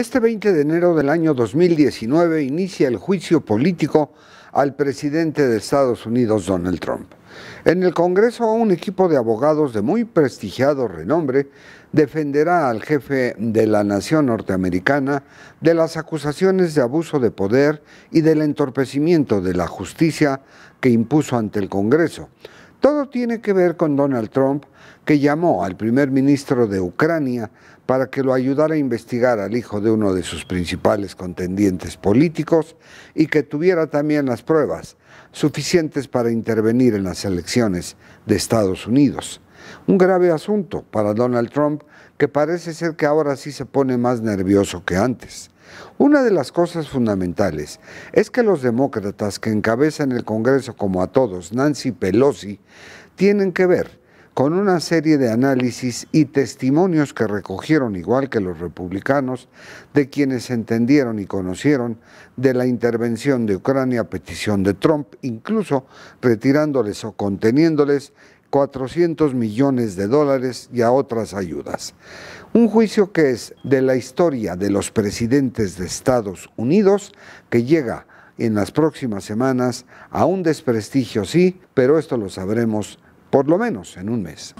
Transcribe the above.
Este 20 de enero del año 2019 inicia el juicio político al presidente de Estados Unidos, Donald Trump. En el Congreso, un equipo de abogados de muy prestigiado renombre defenderá al jefe de la nación norteamericana de las acusaciones de abuso de poder y del entorpecimiento de la justicia que impuso ante el Congreso. Todo tiene que ver con Donald Trump, que llamó al primer ministro de Ucrania para que lo ayudara a investigar al hijo de uno de sus principales contendientes políticos y que tuviera también las pruebas suficientes para intervenir en las elecciones de Estados Unidos. Un grave asunto para Donald Trump que parece ser que ahora sí se pone más nervioso que antes. Una de las cosas fundamentales es que los demócratas que encabezan el Congreso como a todos, Nancy Pelosi, tienen que ver con una serie de análisis y testimonios que recogieron, igual que los republicanos, de quienes entendieron y conocieron de la intervención de Ucrania a petición de Trump, incluso retirándoles o conteniéndoles 400 millones de dólares y a otras ayudas. Un juicio que es de la historia de los presidentes de Estados Unidos, que llega en las próximas semanas a un desprestigio, sí, pero esto lo sabremos por lo menos en un mes.